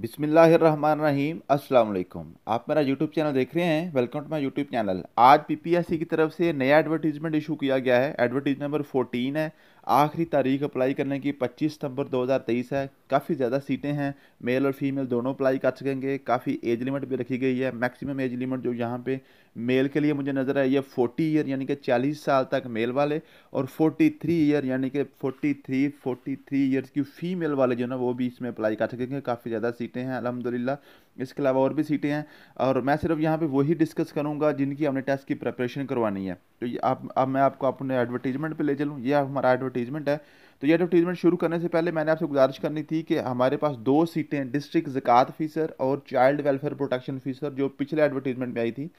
बिसमीम असलकुम आप मेरा यूट्यूब चैनल देख रहे हैं welcome to my YouTube channel आज पीपीएससी की तरफ से नया एडवर्टीजमेंट इशू किया गया है एडवर्टीज नंबर 14 है आखिरी तारीख अप्लाई करने की 25 सितंबर 2023 है काफ़ी ज़्यादा सीटें हैं मेल और फीमेल दोनों अप्लाई कर सकेंगे काफ़ी एज लिमिट भी रखी गई है मैक्सिमम एज लिमिट जो यहाँ पे मेल के लिए मुझे नज़र आई है फोर्टी ईयर यानी कि चालीस साल तक मेल वाले और फोर्टी थ्री ईयर यानी कि forty three forty three years की फ़ीमेल वाले जो ना वो भी इसमें अप्लाई कर सकेंगे काफ़ी ज़्यादा सीट सीटें हैं अलहमदिल्ला इसके अलावा और भी सीटें हैं और मैं सिर्फ यहाँ पे वही डिस्कस करूँगा जिनकी हमने टेस्ट की प्रिपरेशन करवानी है तो ये आप अब मैं आपको अपने एडवर्टीजमेंट पे ले चलूँ ये हमारा एडवर्टीजमेंट है तो ये एडवर्टीजमेंट शुरू करने से पहले मैंने आपसे गुजारिश करनी थी कि हमारे पास दो सीटें डिस्ट्रिक्ट जक़ात फ़ीसर और चाइल्ड वेलफेयर प्रोटेक्शन फ़ीसर जो पिछले एडवर्टीजमेंट में आई थी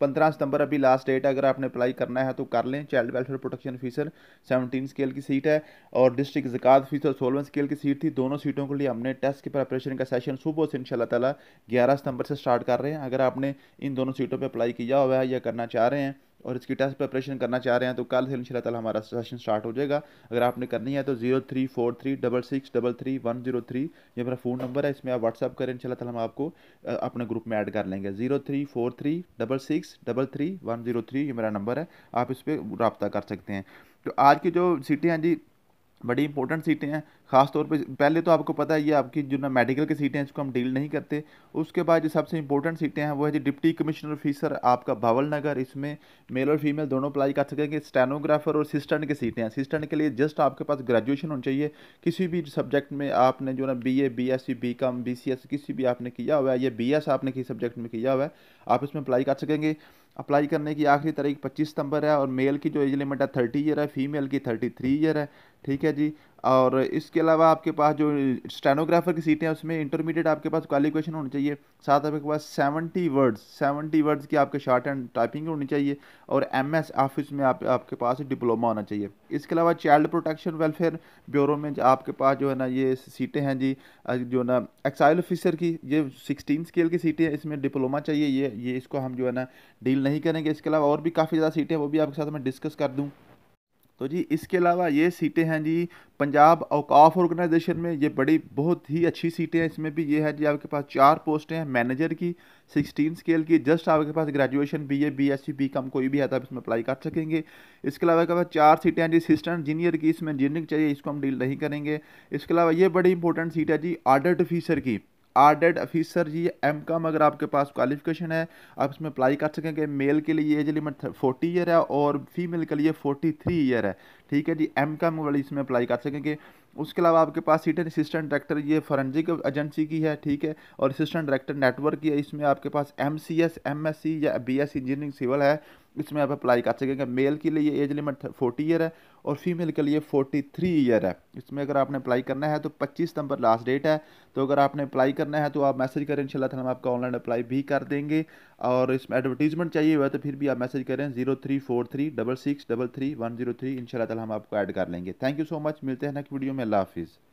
पंद्रह सितंबर अभी लास्ट डेट है अगर आपने अप्लाई करना है तो कर लें child welfare protection officer seventeen scale की सीट है और डिस्ट्रिक्ट जिकात ऑफिसर सोलवन स्केल की सीट थी दोनों सीटों के लिए हमने टेस्ट की प्रेपरेशन का सेशन सुबह से इनशाला तला ग्यारह सितंबर से स्टार्ट कर रहे हैं अगर आपने इन दोनों सीटों पर अप्लाई किया हुआ है या करना चाह रहे हैं और इसकी टेस्ट प्रिपरेशन करना चाह रहे हैं तो कल से इन शाला हमारा सेशन स्टार्ट हो जाएगा अगर आपने करनी है तो zero three four three double six double three one zero three ये मेरा फ़ोन नंबर है इसमें आप व्हाट्सअप करें इन शाला हम आपको अपने ग्रुप में ऐड कर लेंगे zero three four three double six double three one zero three ये मेरा नंबर है आप इस पर रबता कर सकते हैं तो आज की जो सीटें हैं हाँ जी बड़ी इंपॉर्टेंट सीटें हैं खासतौर पे पहले तो आपको पता ही है आपकी जो ना मेडिकल की सीटें हैं इसको हम डील नहीं करते उसके बाद जो सबसे इंपॉर्टेंट सीटें हैं वो है जी डिप्टी कमिश्नर ऑफिसर आपका भावल नगर इसमें मेल और फीमेल दोनों अप्लाई कर सकेंगे स्टेनोग्राफर और असिस्टेंट की सीटें हैं असिस्टेंट के लिए जस्ट आपके पास ग्रेजुएशन होनी चाहिए किसी भी सब्जेक्ट में आपने जो ना B A B S C B com B C S किसी भी आपने किया हुआ है या बी एस आपने किसी सब्जेक्ट में किया हुआ है आप इसमें अप्लाई कर सकेंगे अप्लाई करने की आखिरी तारीख 25 सितंबर है और मेल की जो एज लिमिट है 30 ईयर है फीमेल की 33 ईयर है ठीक है जी और इसके अलावा आपके पास जो स्टेनोग्राफर की सीटें हैं उसमें इंटरमीडिएट आपके पास क्वालिफिकेशन होनी चाहिए साथ आपके पास सेवेंटी वर्ड्स सेवेंटी वर्ड्स की आपके शॉर्ट एंड टाइपिंग होनी चाहिए और एम एस ऑफिस में आप आपके पास डिप्लोमा होना चाहिए इसके अलावा चाइल्ड प्रोटेक्शन वेलफेयर ब्यूरो में आपके पास जो है ना ये सीटें हैं जी जो ना एक्साइल ऑफिसर की ये सिक्सटीन स्केल की सीटें हैं इसमें डिप्लोमा चाहिए ये ये इसको हम जो है ना डील नहीं करेंगे इसके अलावा और भी काफ़ी ज़्यादा सीटें वो भी आपके साथ मैं डिस्कस कर दूँ तो जी इसके अलावा ये सीटें हैं जी पंजाब अवकाफ ऑर्गेनाइजेशन में ये बड़ी बहुत ही अच्छी सीटें हैं इसमें भी ये है जी आपके पास चार पोस्टें हैं मैनेजर की सिक्सटीन स्केल की जस्ट आपके पास graduation B A B S C B com कोई भी है तो आप इसमें अप्लाई कर सकेंगे इसके अलावा आपके पास चार सीटें हैं जी असिस्टेंट इंजीनियर की इसमें इंजीनियरिंग चाहिए इसको हम डील नहीं करेंगे इसके अलावा ये बड़ी इंपॉर्टेंट सीट है जी आर्डर ऑफिसर की आर्डेड ऑफिसर जी एम कॉम अगर आपके पास क्वालिफिकेशन है आप इसमें अप्लाई कर सकेंगे मेल के लिए एज लिमिट फोर्टी ईयर है और फीमेल के लिए फोर्टी थ्री ईयर है ठीक है जी एम कॉम वाली इसमें अप्लाई कर सकेंगे उसके अलावा आपके पास सीटें असिस्टेंट डायरेक्टर ये फॉरेंसिक एजेंसी की है ठीक है और असिस्टेंट डायरेक्टर नेटवर्क की है इसमें आपके पास M C S M S C या बी एस इंजीनियरिंग सिविल है इसमें आप अप्लाई कर सकेंगे मेल के लिए एज लिमिट फोर्टी ईयर है और फीमेल के लिए फोर्टी थ्री ईयर है इसमें अगर आपने अप्लाई करना है तो पच्चीस सितंबर लास्ट डेट है तो अगर आपने अप्लाई करना है तो आप मैसेज करें इंशाल्लाह हम आपका ऑनलाइन अप्लाई भी कर देंगे और इसमें एडवर्टीजमेंट चाहिए हुआ है तो फिर भी आप मैसेज करें zero three four three double six double three one zero three इन हम आपको ऐड कर लेंगे थैंक यू सो मच मिलते हैं नेक्स्ट वीडियो में अल्लाह हाफिज़